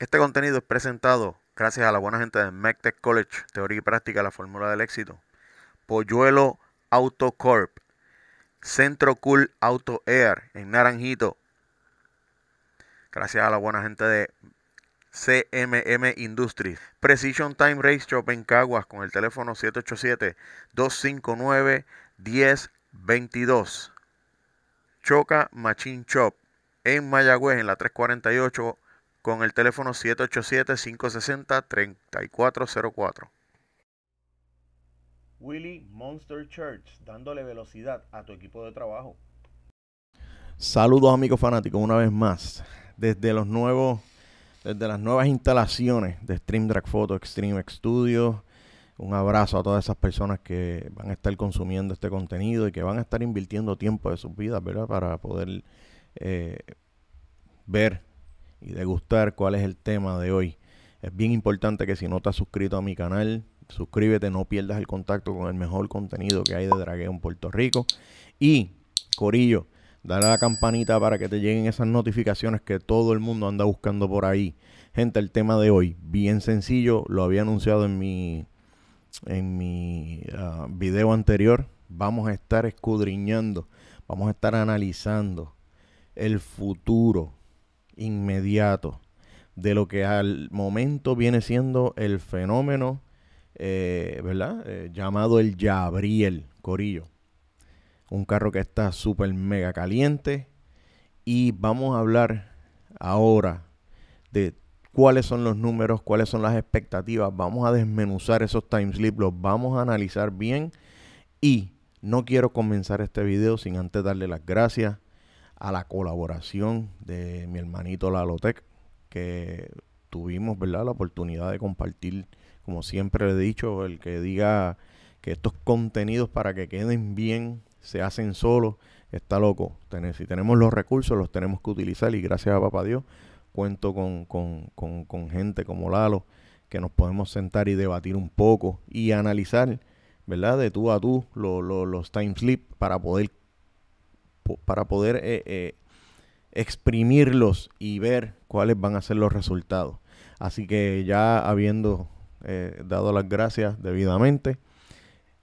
Este contenido es presentado gracias a la buena gente de MECTECH College, Teoría y Práctica, la Fórmula del Éxito, Polluelo Auto Corp, Centro Cool Auto Air en Naranjito, gracias a la buena gente de CMM Industries, Precision Time Race Shop en Caguas con el teléfono 787-259-1022, Choca Machine Shop en Mayagüez en la 348 con el teléfono 787-560-3404. Willy Monster Church, dándole velocidad a tu equipo de trabajo. Saludos amigos fanáticos, una vez más, desde los nuevos, desde las nuevas instalaciones de Stream Drag Photo, Extreme Studio. Un abrazo a todas esas personas que van a estar consumiendo este contenido y que van a estar invirtiendo tiempo de sus vidas, ¿verdad? Para poder eh, ver y degustar cuál es el tema de hoy. Es bien importante que si no te has suscrito a mi canal, suscríbete, no pierdas el contacto con el mejor contenido que hay de dragueo en Puerto Rico. Y, Corillo, dale a la campanita para que te lleguen esas notificaciones que todo el mundo anda buscando por ahí. Gente, el tema de hoy, bien sencillo, lo había anunciado en mi, en mi ah, video anterior. Vamos a estar escudriñando, vamos a estar analizando el futuro inmediato de lo que al momento viene siendo el fenómeno, eh, ¿verdad? Eh, llamado el Yabriel Corillo. Un carro que está súper mega caliente. Y vamos a hablar ahora de cuáles son los números, cuáles son las expectativas. Vamos a desmenuzar esos time slip, los vamos a analizar bien. Y no quiero comenzar este video sin antes darle las gracias a la colaboración de mi hermanito Lalotec, que tuvimos ¿verdad? la oportunidad de compartir, como siempre le he dicho, el que diga que estos contenidos para que queden bien se hacen solos, está loco. si tenemos los recursos, los tenemos que utilizar y gracias a Papá Dios cuento con, gente como Lalo que nos podemos sentar y debatir un poco y analizar, ¿verdad? De tú a tú los time slip para poder para poder eh, eh, exprimirlos y ver cuáles van a ser los resultados. Así que ya habiendo eh, dado las gracias debidamente,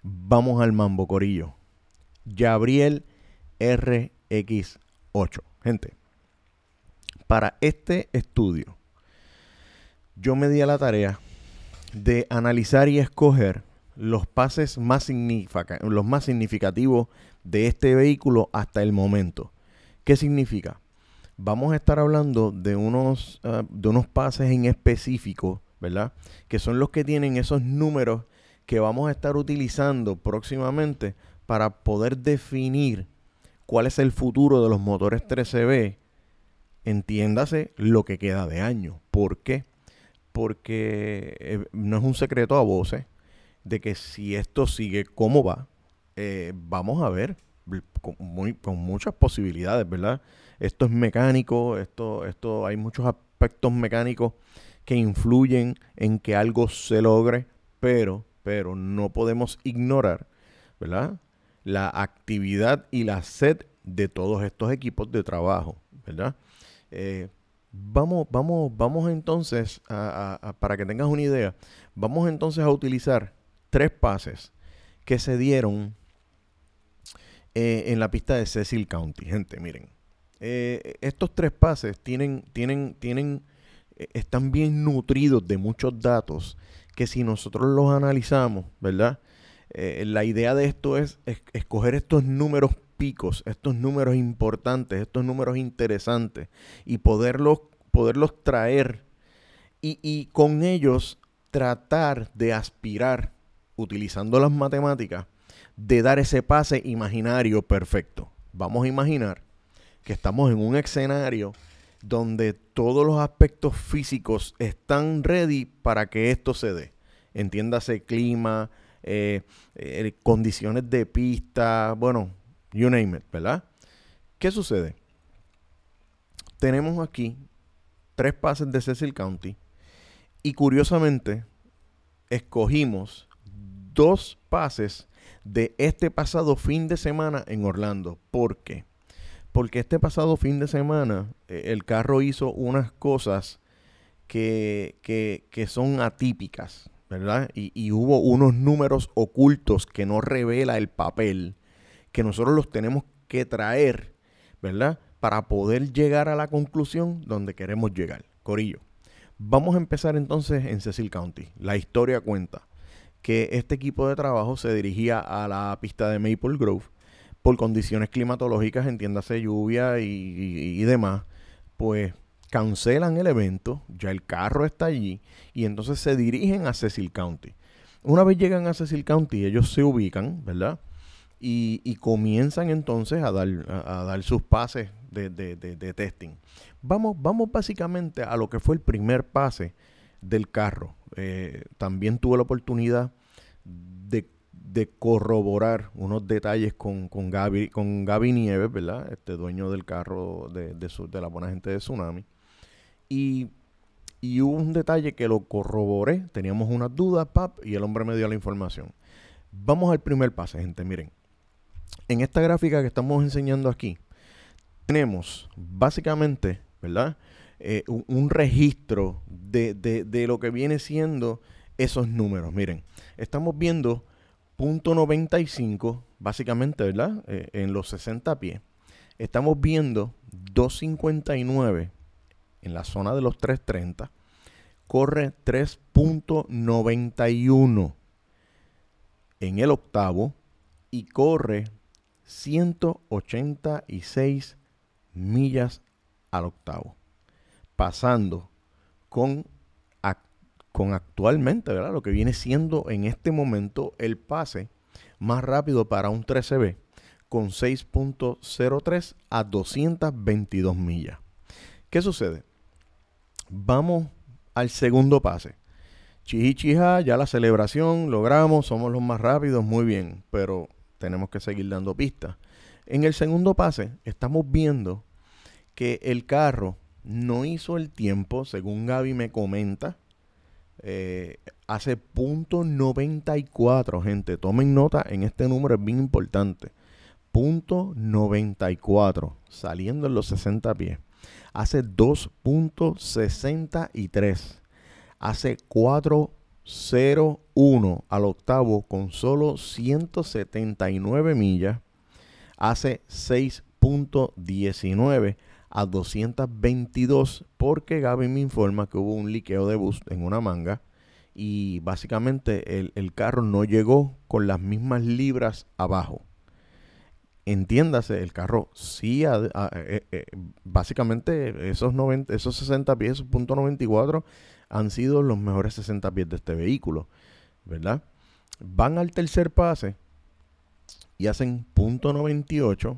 vamos al mambo corillo. Gabriel RX8. Gente, para este estudio yo me di a la tarea de analizar y escoger los pases más, más significativos de este vehículo hasta el momento. ¿Qué significa? Vamos a estar hablando de unos, ah, de unos pases en específico, ¿verdad? Que son los que tienen esos números que vamos a estar utilizando próximamente para poder definir cuál es el futuro de los motores 13B. Entiéndase lo que queda de año. ¿Por qué? Porque eh, no es un secreto a voces de que si esto sigue como va, eh, vamos a ver con, muchas posibilidades, ¿verdad? Esto es mecánico, esto, esto, hay muchos aspectos mecánicos que influyen en que algo se logre, pero, pero no podemos ignorar, ¿verdad? La actividad y la sed de todos estos equipos de trabajo, ¿verdad? Eh, vamos, vamos, vamos entonces, para que tengas una idea, vamos entonces a utilizar tres pases que se dieron eh, en la pista de Cecil County. Gente, miren. Eh, estos tres pases tienen, tienen, tienen, eh, están bien nutridos de muchos datos que si nosotros los analizamos, ¿verdad? la idea de esto es, escoger estos números picos, estos números importantes, estos números interesantes y poderlos, poderlos traer y con ellos tratar de aspirar, utilizando las matemáticas, de dar ese pase imaginario perfecto. Vamos a imaginar que estamos en un escenario donde todos los aspectos físicos están ready para que esto se dé. Entiéndase clima, eh, eh, condiciones de pista, bueno, you name it, ¿verdad? ¿Qué sucede? Tenemos aquí tres pases de Cecil County y curiosamente escogimos dos pases de este pasado fin de semana en Orlando. ¿Por qué? Porque este pasado fin de semana eh, el carro hizo unas cosas que, que, son atípicas, ¿verdad? Y, y, hubo unos números ocultos que no revela el papel, que nosotros los tenemos que traer, ¿verdad? Para poder llegar a la conclusión donde queremos llegar. Corillo. Vamos a empezar entonces en Cecil County. La historia cuenta que este equipo de trabajo se dirigía a la pista de Maple Grove por condiciones climatológicas, entiéndase lluvia y, demás, pues cancelan el evento, ya el carro está allí y entonces se dirigen a Cecil County. Una vez llegan a Cecil County, ellos se ubican, ¿verdad? Y, comienzan entonces a dar, a, dar sus pases de, de, testing. Vamos, vamos básicamente a lo que fue el primer pase del carro. Eh, también tuve la oportunidad de, corroborar unos detalles con, Gaby, con Nieves, ¿verdad? Este dueño del carro de, la buena gente de Tsunami. Y, hubo un detalle que lo corroboré. Teníamos unas dudas, pap, y el hombre me dio la información. Vamos al primer pase, gente. Miren, en esta gráfica que estamos enseñando aquí, tenemos básicamente, ¿verdad? Eh, un, registro de, lo que viene siendo esos números. Miren, estamos viendo punto 95, básicamente, ¿verdad? Eh, en los 60 pies. Estamos viendo 259 en la zona de los 330. Corre 3.91 en el octavo y corre 186 millas al octavo pasando con, con actualmente, ¿verdad? Lo que viene siendo en este momento el pase más rápido para un 13B con 6.03 a 222 millas. ¿Qué sucede? Vamos al segundo pase. Chihichija, ya la celebración, logramos, somos los más rápidos, muy bien, pero tenemos que seguir dando pistas. En el segundo pase estamos viendo que el carro no hizo el tiempo, según Gaby me comenta. Eh, hace punto 94, gente. Tomen nota en este número, es bien importante. Punto 94, saliendo en los 60 pies. Hace 2.63. Hace 4.01 al octavo con solo 179 millas. Hace 6.19 a 222 porque Gaby me informa que hubo un liqueo de bus en una manga y básicamente el, carro no llegó con las mismas libras abajo. Entiéndase, el carro sí, ah, eh, eh, eh, básicamente esos, 90, esos 60 pies, esos 94, han sido los mejores 60 pies de este vehículo, ¿verdad? Van al tercer pase y hacen 98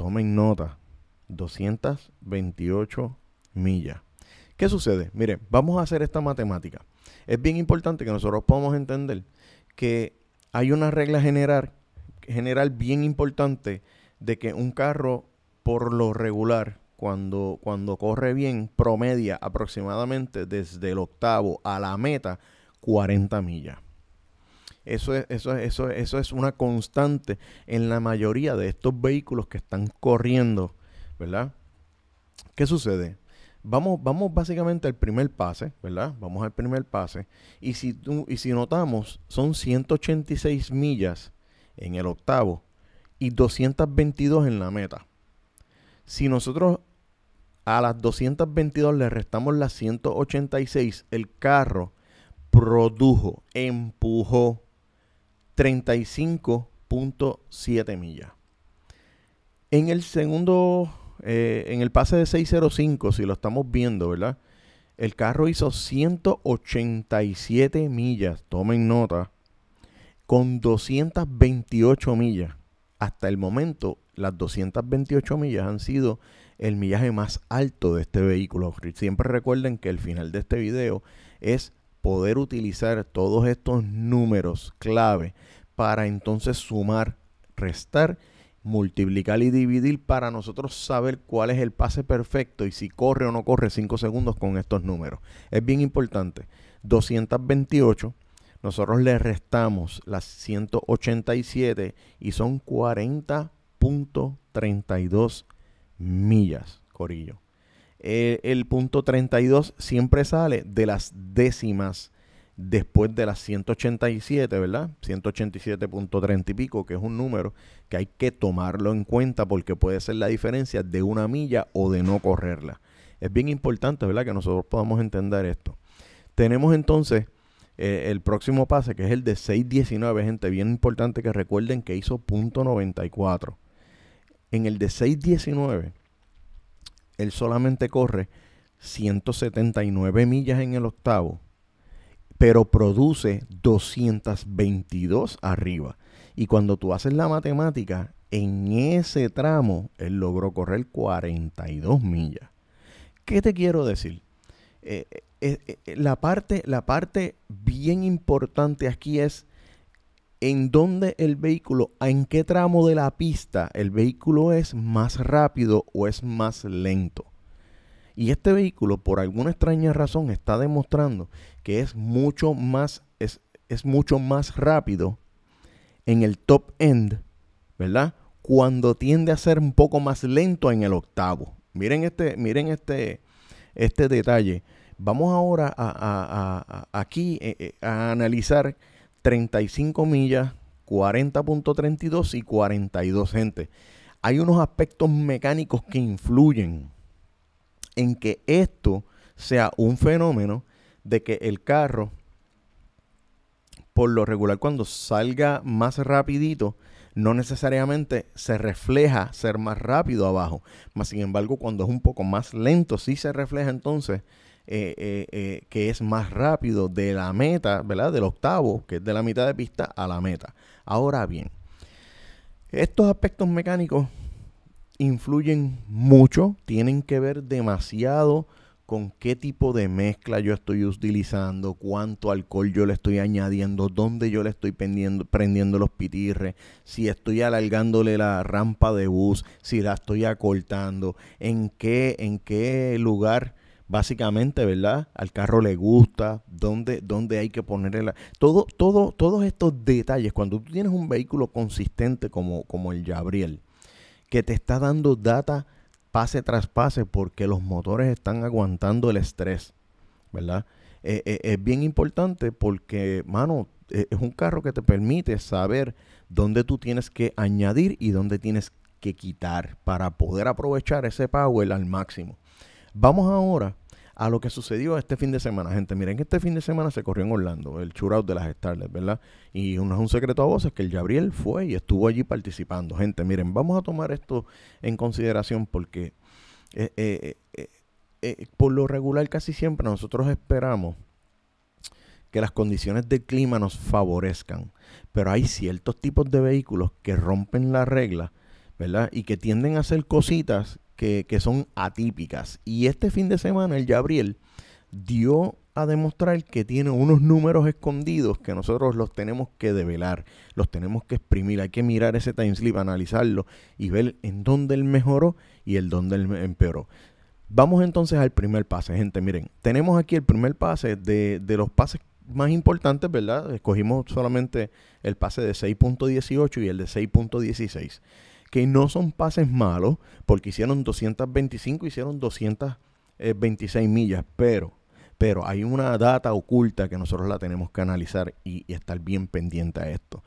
tomen nota, 228 millas. ¿Qué sucede? Miren, vamos a hacer esta matemática. Es bien importante que nosotros podamos entender que hay una regla general, general bien importante de que un carro por lo regular, cuando, cuando corre bien, promedia aproximadamente desde el octavo a la meta 40 millas. Eso es, eso, eso, una constante en la mayoría de estos vehículos que están corriendo, ¿verdad? ¿Qué sucede? Vamos, vamos básicamente al primer pase, ¿verdad? Vamos al primer pase. Y si, y si notamos, son 186 millas en el octavo y 222 en la meta. Si nosotros a las 222 le restamos las 186, el carro produjo, empujó 35.7 millas. En el segundo, eh, en el pase de 605, si lo estamos viendo, ¿verdad? El carro hizo 187 millas, tomen nota, con 228 millas. Hasta el momento, las 228 millas han sido el millaje más alto de este vehículo. Siempre recuerden que el final de este video es poder utilizar todos estos números clave para entonces sumar, restar, multiplicar y dividir para nosotros saber cuál es el pase perfecto y si corre o no corre 5 segundos con estos números. Es bien importante. 228, nosotros le restamos las 187 y son 40.32 millas, Corillo. Eh, el punto 32 siempre sale de las décimas después de las 187, ¿verdad? 187.30 y pico, que es un número que hay que tomarlo en cuenta porque puede ser la diferencia de una milla o de no correrla. Es bien importante, ¿verdad? Que nosotros podamos entender esto. Tenemos entonces eh, el próximo pase, que es el de 619, gente, bien importante que recuerden que hizo punto .94. En el de 619 él solamente corre 179 millas en el octavo, pero produce 222 arriba. Y cuando tú haces la matemática, en ese tramo él logró correr 42 millas. ¿Qué te quiero decir? Eh, eh, eh, la, parte, la parte bien importante aquí es en dónde el vehículo, en qué tramo de la pista el vehículo es más rápido o es más lento. Y este vehículo, por alguna extraña razón, está demostrando que es mucho más, es, mucho más rápido en el top end, ¿verdad? Cuando tiende a ser un poco más lento en el octavo. Miren este, miren este, este detalle. Vamos ahora aquí eh, eh, a analizar 35 millas, 40.32 y 42, gente. Hay unos aspectos mecánicos que influyen en que esto sea un fenómeno de que el carro, por lo regular, cuando salga más rapidito, no necesariamente se refleja ser más rápido abajo. Mas, sin embargo, cuando es un poco más lento, sí se refleja entonces eh, eh, eh, que es más rápido de la meta, ¿verdad? Del octavo, que es de la mitad de pista, a la meta. Ahora bien, estos aspectos mecánicos influyen mucho, tienen que ver demasiado con qué tipo de mezcla yo estoy utilizando, cuánto alcohol yo le estoy añadiendo, dónde yo le estoy prendiendo, los pitirres, si estoy alargándole la rampa de bus, si la estoy acortando, en qué, en qué lugar básicamente, ¿verdad? Al carro le gusta, dónde, dónde hay que ponerle Todo, todo, todos estos detalles, cuando tú tienes un vehículo consistente como, como el Gabriel, que te está dando data pase tras pase porque los motores están aguantando el estrés, ¿verdad? Eh, eh, es bien importante porque, mano, e-, es un carro que te permite saber dónde tú tienes que añadir y dónde tienes que quitar para poder aprovechar ese power al máximo. Vamos ahora a lo que sucedió este fin de semana. Gente, miren que este fin de semana se corrió en Orlando, el shootout de las Starlets, ¿verdad? Y no es un secreto a voces que el Gabriel fue y estuvo allí participando. Gente, miren, vamos a tomar esto en consideración porque eh, eh, eh, por lo regular casi siempre nosotros esperamos que las condiciones de clima nos favorezcan, pero hay ciertos tipos de vehículos que rompen la regla, ¿verdad? Y que tienden a hacer cositas que, son atípicas. Y este fin de semana el Gabriel dio a demostrar que tiene unos números escondidos que nosotros los tenemos que develar, los tenemos que exprimir, hay que mirar ese slip, analizarlo y ver en dónde él mejoró y el dónde él empeoró. Vamos entonces al primer pase, gente. Miren, tenemos aquí el primer pase de, de los pases más importantes, ¿verdad? Escogimos solamente el pase de 6.18 y el de 6.16 que no son pases malos, porque hicieron 225, hicieron 226 eh, millas, pero, pero hay una data oculta que nosotros la tenemos que analizar y, y estar bien pendiente a esto.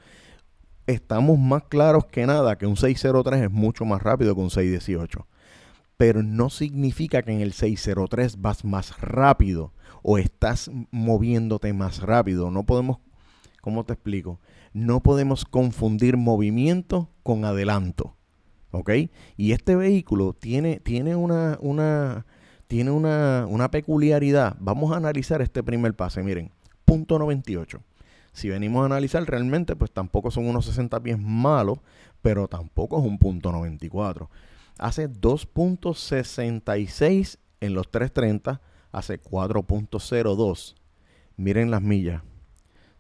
Estamos más claros que nada que un 603 es mucho más rápido que un 618 pero no significa que en el 603 vas más rápido o estás moviéndote más rápido. No podemos, ¿cómo te explico? No podemos confundir movimiento con adelanto. ¿Ok? Y este vehículo tiene, tiene una, una, tiene una peculiaridad. Vamos a analizar este primer pase. Miren, punto 98. Si venimos a analizar realmente, pues tampoco son unos 60 pies malos, pero tampoco es un punto 94. Hace 2.66 en los 330, hace 4.02. Miren las millas,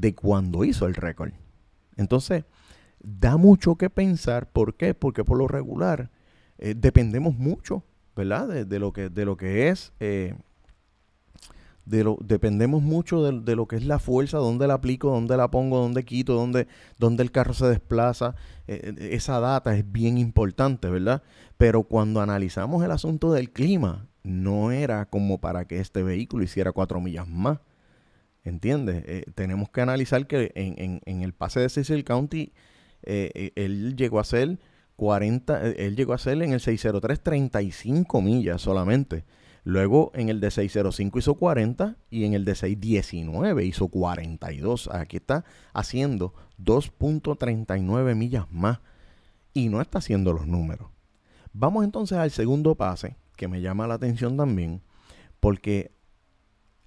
de cuando hizo el récord. Entonces, da mucho que pensar. ¿Por qué? Porque por lo regular eh, dependemos mucho, ¿verdad? De, lo, que, de lo que es... Eh, dependemos mucho de, lo que es la fuerza, dónde la aplico, dónde la pongo, dónde quito, dónde, el carro se desplaza. Eh, esa data es bien importante, ¿verdad? Pero cuando analizamos el asunto del clima, no era como para que este vehículo hiciera cuatro millas más. ¿Entiendes? Eh, tenemos que analizar que en, el pase de Cecil County, eh, eh, él llegó a hacer 40, él llegó a en el 603 35 millas solamente. Luego en el de 605 hizo 40 y en el de 619 hizo 42. Aquí está haciendo 2.39 millas más y no está haciendo los números. Vamos entonces al segundo pase que me llama la atención también porque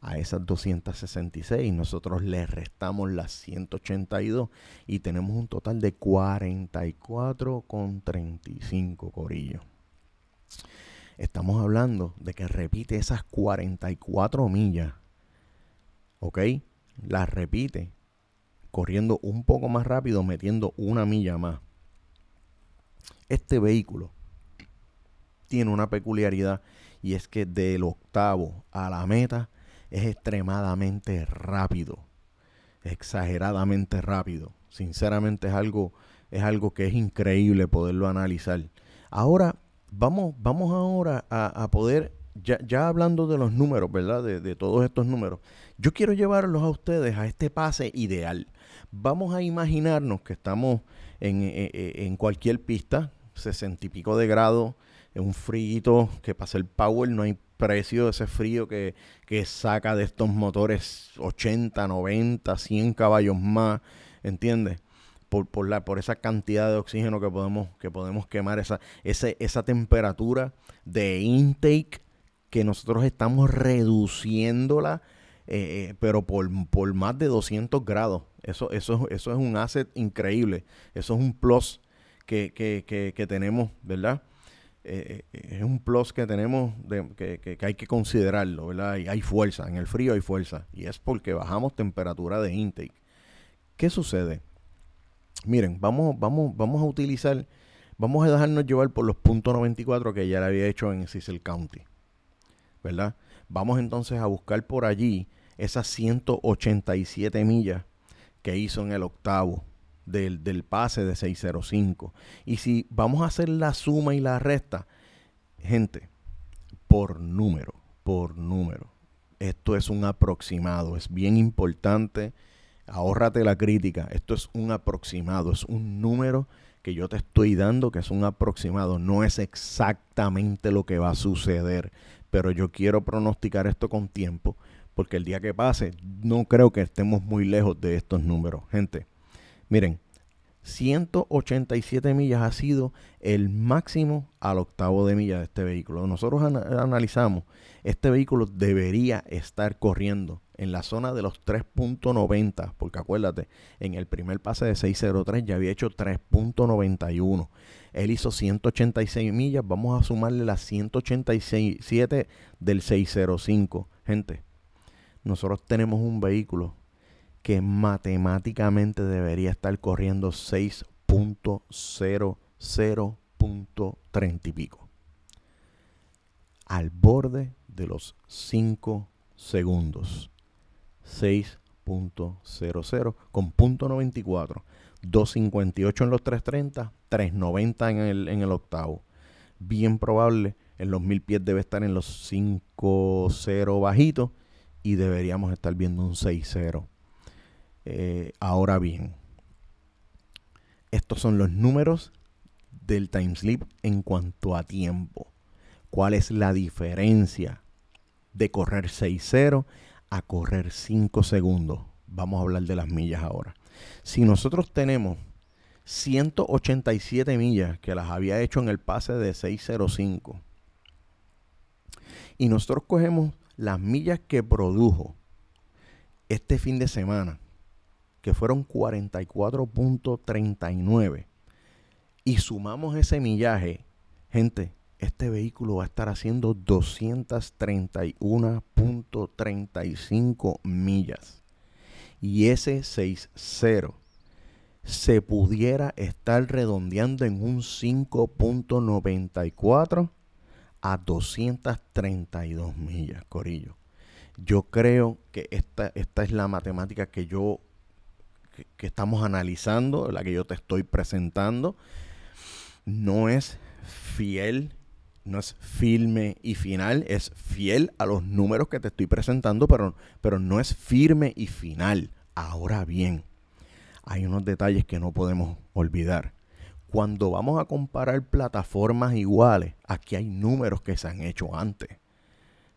a esas 266, nosotros le restamos las 182 y tenemos un total de 44,35 corrillos Estamos hablando de que repite esas 44 millas, ¿ok? Las repite corriendo un poco más rápido, metiendo una milla más. Este vehículo tiene una peculiaridad y es que del octavo a la meta es extremadamente rápido, exageradamente rápido. Sinceramente es algo, es algo que es increíble poderlo analizar. Ahora, vamos, vamos ahora a, poder, ya, hablando de los números, ¿verdad? De, todos estos números, yo quiero llevarlos a ustedes a este pase ideal. Vamos a imaginarnos que estamos en, e, e, cualquier pista, sesenta y pico de grado, un frío que pasa el power, no hay precio, ese frío que, saca de estos motores 80, 90, 100 caballos más, ¿entiendes? Por, por, la, por esa cantidad de oxígeno que podemos, que podemos quemar, esa, esa temperatura de intake que nosotros estamos reduciéndola, eh, eh, pero por, por, más de 200 grados. Eso, eso, eso es un asset increíble, eso es un plus que, que, que, que tenemos, ¿verdad? Eh, eh, eh, es un plus que tenemos que, hay que considerarlo, ¿verdad? Y hay fuerza, en el frío hay fuerza, y es porque bajamos temperatura de intake. ¿Qué sucede? Miren, vamos, vamos, vamos a utilizar, vamos a dejarnos llevar por los puntos 94 que ya le había hecho en Cecil County, ¿verdad? Vamos entonces a buscar por allí esas 187 millas que hizo en el octavo, del, pase de 605. Y si vamos a hacer la suma y la resta, gente, por número, por número. Esto es un aproximado, es bien importante. Ahórrate la crítica. Esto es un aproximado, es un número que yo te estoy dando, que es un aproximado. No es exactamente lo que va a suceder, pero yo quiero pronosticar esto con tiempo, porque el día que pase, no creo que estemos muy lejos de estos números. Gente, Miren, 187 millas ha sido el máximo al octavo de milla de este vehículo. Nosotros analizamos, este vehículo debería estar corriendo en la zona de los 3.90, porque acuérdate, en el primer pase de 603 ya había hecho 3.91. Él hizo 186 millas, vamos a sumarle las 187 del 605. Gente, nosotros tenemos un vehículo que matemáticamente debería estar corriendo 6.00.30 y pico. Al borde de los 5 segundos. 6.00 con 94. 2.58 en los 3.30, 3.90 en el, en el octavo. Bien probable, en los 1000 pies debe estar en los 5.0 bajito. y deberíamos estar viendo un 6.0 eh, ahora bien, estos son los números del time slip en cuanto a tiempo. ¿Cuál es la diferencia de correr 6-0 a correr 5 segundos? Vamos a hablar de las millas ahora. Si nosotros tenemos 187 millas que las había hecho en el pase de 605 y nosotros cogemos las millas que produjo este fin de semana que fueron 44.39, y sumamos ese millaje, gente, este vehículo va a estar haciendo 231.35 millas. Y ese 6.0 se pudiera estar redondeando en un 5.94 a 232 millas, Corillo. Yo creo que esta, esta es la matemática que yo que, estamos analizando, la que yo te estoy presentando, no es fiel, no es firme y final, es fiel a los números que te estoy presentando, pero, pero no es firme y final. Ahora bien, hay unos detalles que no podemos olvidar. Cuando vamos a comparar plataformas iguales, aquí hay números que se han hecho antes.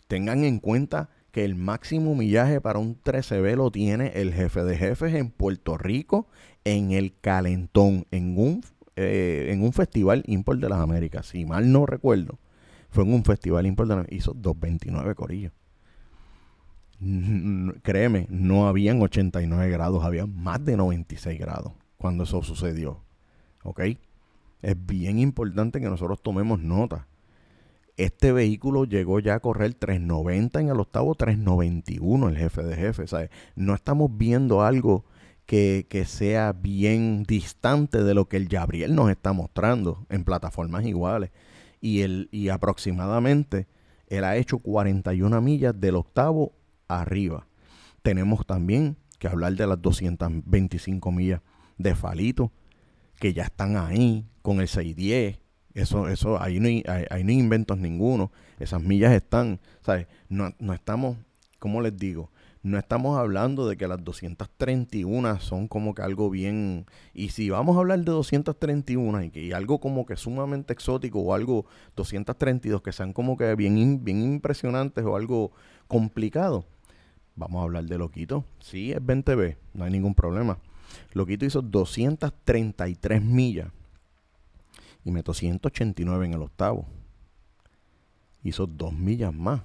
Tengan en cuenta que el máximo millaje para un 13B lo tiene el jefe de jefes en Puerto Rico, en el Calentón, en un, eh, en un festival Import de las Américas. Si mal no recuerdo, fue en un festival Import de las Américas. Hizo 229 corillos. Créeme, no habían 89 grados, había más de 96 grados cuando eso sucedió. ¿Ok? Es bien importante que nosotros tomemos nota este vehículo llegó ya a correr 390 en el octavo, 391 el jefe de jefe. No estamos viendo algo que, sea bien distante de lo que el Gabriel nos está mostrando en plataformas iguales. Y, el, y aproximadamente él ha hecho 41 millas del octavo arriba. Tenemos también que hablar de las 225 millas de Falito, que ya están ahí con el 610, eso, eso, ahí no hay, no inventos ninguno. Esas millas están, ¿sabes? No, estamos, ¿cómo les digo? No estamos hablando de que las 231 son como que algo bien... Y si vamos a hablar de 231 y, que, y algo como que sumamente exótico o algo 232 que sean como que bien, bien impresionantes o algo complicado, vamos a hablar de Loquito. Sí, es 20B, no hay ningún problema. Loquito hizo 233 millas y meto 189 en el octavo. Hizo dos millas más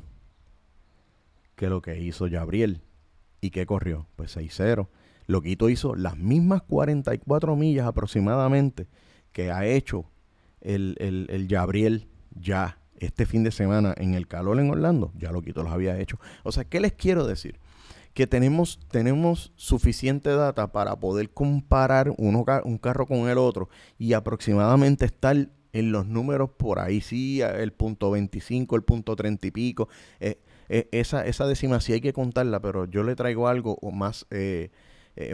que lo que hizo Gabriel. ¿Y qué corrió? Pues 6-0. Loquito hizo las mismas 44 millas aproximadamente que ha hecho el, el, el Gabriel ya este fin de semana en el calor en Orlando. Ya Loquito los había hecho. O sea, ¿qué les quiero decir? que tenemos, tenemos suficiente data para poder comparar uno, un carro con el otro y aproximadamente estar en los números por ahí, sí, el punto 25, el punto 30 y pico. Eh, eh, esa, esa décima sí hay que contarla, pero yo le traigo algo más, eh,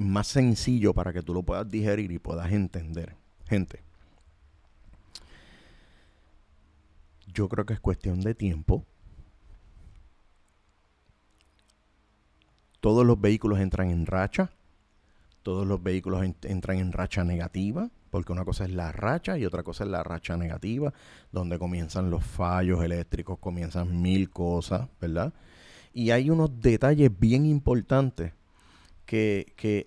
más sencillo para que tú lo puedas digerir y puedas entender. Gente, yo creo que es cuestión de tiempo todos los vehículos entran en racha, todos los vehículos entran en racha negativa, porque una cosa es la racha y otra cosa es la racha negativa, donde comienzan los fallos eléctricos, comienzan mil cosas, ¿verdad? Y hay unos detalles bien importantes que, que,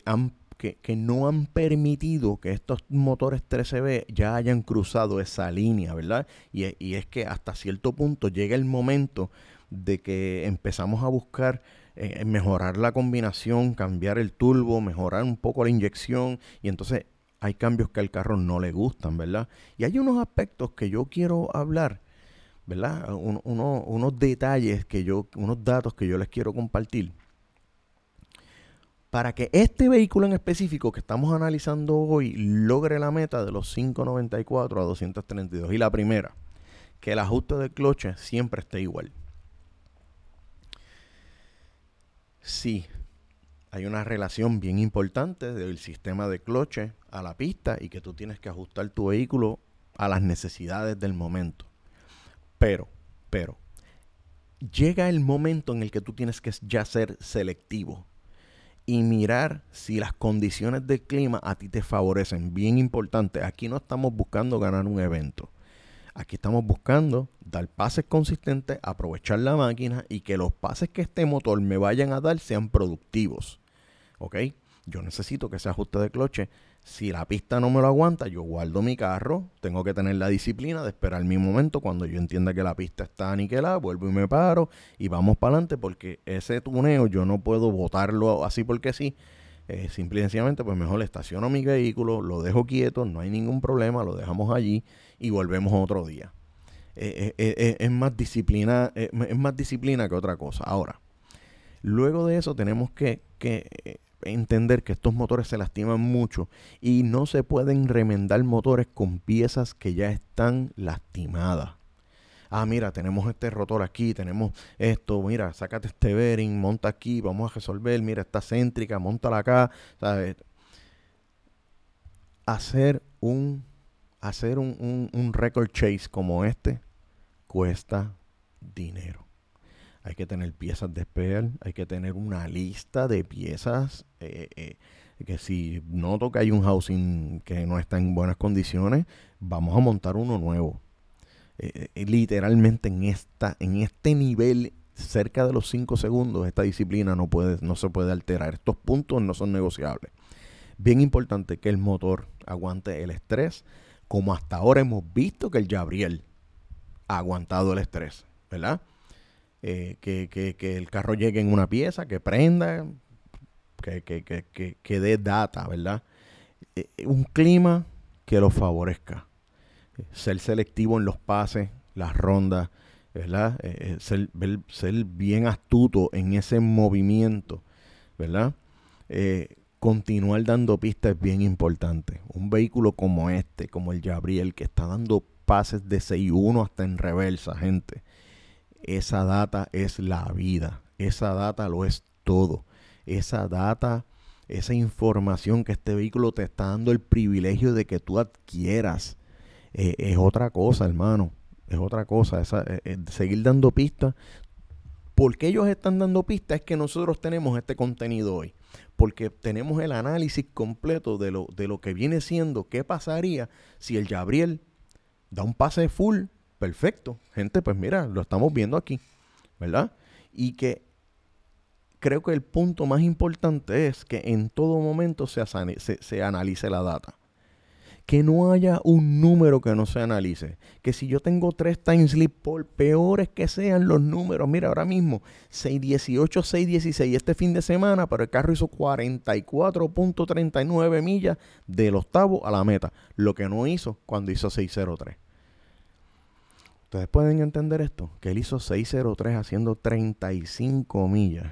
no han permitido que estos motores 13B ya hayan cruzado esa línea, ¿verdad? y es que hasta cierto punto llega el momento de que empezamos a buscar eh, eh, mejorar la combinación, cambiar el turbo, mejorar un poco la inyección y entonces hay cambios que al carro no le gustan, ¿verdad? Y hay unos aspectos que yo quiero hablar, ¿verdad? unos detalles que yo, unos datos que yo les quiero compartir. Para que este vehículo en específico que estamos analizando hoy logre la meta de los 594 a 232. Y la primera, que el ajuste del cloche siempre esté igual. sí hay una relación bien importante del sistema de cloche a la pista y que tú tienes que ajustar tu vehículo a las necesidades del momento. Pero, pero, llega el momento en el que tú tienes que ya ser selectivo y mirar si las condiciones del clima a ti te favorecen. Bien importante, aquí no estamos buscando ganar un evento. Aquí estamos buscando dar pases consistentes, aprovechar la máquina y que los pases que este motor me vayan a dar sean productivos. ¿Ok? Yo necesito que se ajuste de cloche, si la pista no me lo aguanta, yo guardo mi carro, tengo que tener la disciplina de esperar mi momento cuando yo entienda que la pista está aniquilada, vuelvo y me paro y vamos para adelante porque ese tuneo yo no puedo botarlo así porque sí, eh, simple y sencillamente, pues mejor estaciono mi vehículo, lo dejo quieto, no hay ningún problema, lo dejamos allí y volvemos otro día. Eh, eh, es, más disciplina, es más disciplina que otra cosa. Ahora, luego de eso tenemos que entender que estos motores se lastiman mucho y no se pueden remendar motores con piezas que ya están lastimadas ah, mira, tenemos este rotor aquí, tenemos esto, mira, sácate este bearing, monta aquí, vamos a resolver, mira, está céntrica, montala acá, ¿sabes? Hacer un, hacer un, un, record chase como este cuesta dinero hay que tener piezas de spare, hay que tener una lista de piezas eh, eh, que si noto que hay un housing que no está en buenas condiciones, vamos a montar uno nuevo. Eh, eh, literalmente en, esta, en este nivel, cerca de los 5 segundos, esta disciplina no, puede, no se puede alterar. Estos puntos no son negociables. Bien importante que el motor aguante el estrés, como hasta ahora hemos visto que el Gabriel ha aguantado el estrés, ¿verdad? Eh, que, el carro llegue en una pieza, que prenda, que, que dé data, ¿verdad? un clima que lo favorezca ser selectivo en los pases, las rondas, ¿verdad? Eh, eh, ser, bien astuto en ese movimiento, ¿verdad? Eh, continuar dando pistas es bien importante. Un vehículo como este, como el Gabriel, que está dando pases de 6-1 hasta en reversa, gente. Esa data es la vida. Esa data lo es todo. Esa data, esa información que este vehículo te está dando el privilegio de que tú adquieras eh, es otra cosa, hermano. Es otra cosa. Esa, eh, eh, seguir dando pistas. Porque ellos están dando pistas es que nosotros tenemos este contenido hoy. Porque tenemos el análisis completo de lo, de lo que viene siendo, qué pasaría si el Gabriel da un pase full, perfecto. Gente, pues mira, lo estamos viendo aquí, ¿verdad? Y que creo que el punto más importante es que en todo momento se, se analice la data que no haya un número que no se analice. Que si yo tengo tres timeslip, slip, por peores que sean los números, mira, ahora mismo 618, 616 este fin de semana, pero el carro hizo 44.39 millas del octavo a la meta, lo que no hizo cuando hizo 603. Ustedes pueden entender esto, que él hizo 603 haciendo 35 millas.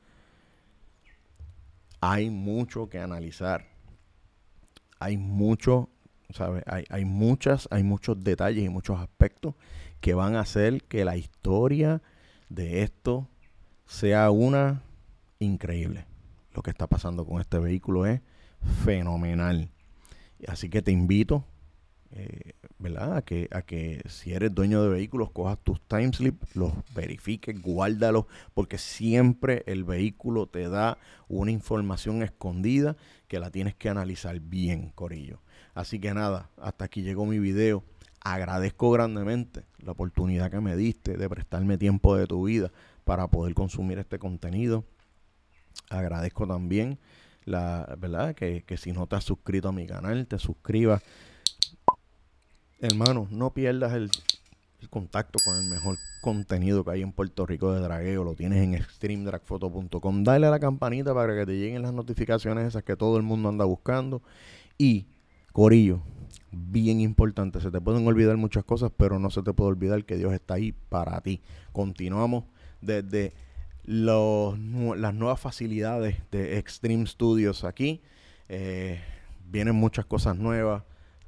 hay mucho que analizar. Hay mucho, ¿sabes? Hay, muchas, hay muchos detalles y muchos aspectos que van a hacer que la historia de esto sea una increíble. Lo que está pasando con este vehículo es fenomenal. Así que te invito eh, ¿verdad? A que, a que si eres dueño de vehículos, cojas tus timeslip, los verifiques, guárdalos, porque siempre el vehículo te da una información escondida que la tienes que analizar bien, Corillo. Así que nada, hasta aquí llegó mi video. Agradezco grandemente la oportunidad que me diste de prestarme tiempo de tu vida para poder consumir este contenido. Agradezco también la verdad que, que si no te has suscrito a mi canal, te suscribas Hermano, no pierdas el, contacto con el mejor contenido que hay en Puerto Rico de dragueo. Lo tienes en ExtremeDragFoto.com Dale a la campanita para que te lleguen las notificaciones esas que todo el mundo anda buscando. Y, Corillo, bien importante. Se te pueden olvidar muchas cosas, pero no se te puede olvidar que Dios está ahí para ti. Continuamos desde las nuevas facilidades de Extreme Studios aquí. Eh, vienen muchas cosas nuevas.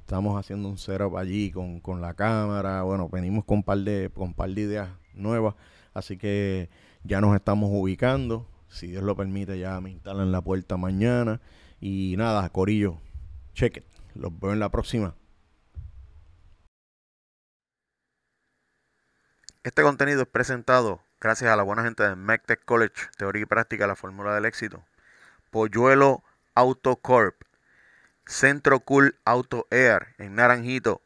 Estamos haciendo un setup allí con, la cámara. Bueno, venimos con un par de, con par de ideas nuevas. Así que ya nos estamos ubicando. Si Dios lo permite, ya me instalan la puerta mañana. Y nada, Corillo, check Los veo en la próxima. Este contenido es presentado gracias a la buena gente de Tech College, Teoría y Práctica, la Fórmula del Éxito. Polluelo Autocorp Centro Cool Auto Air en Naranjito.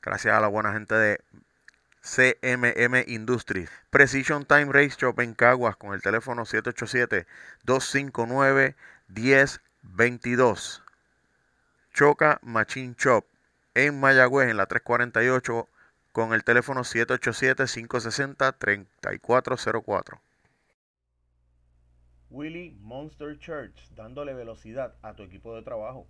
Gracias a la buena gente de CMM Industries. Precision Time Race Shop en Caguas con el teléfono 787-259-1022. Choca Machine Shop en Mayagüez en la 348 con el teléfono 787-560-3404. Willy Monster Church, dándole velocidad a tu equipo de trabajo.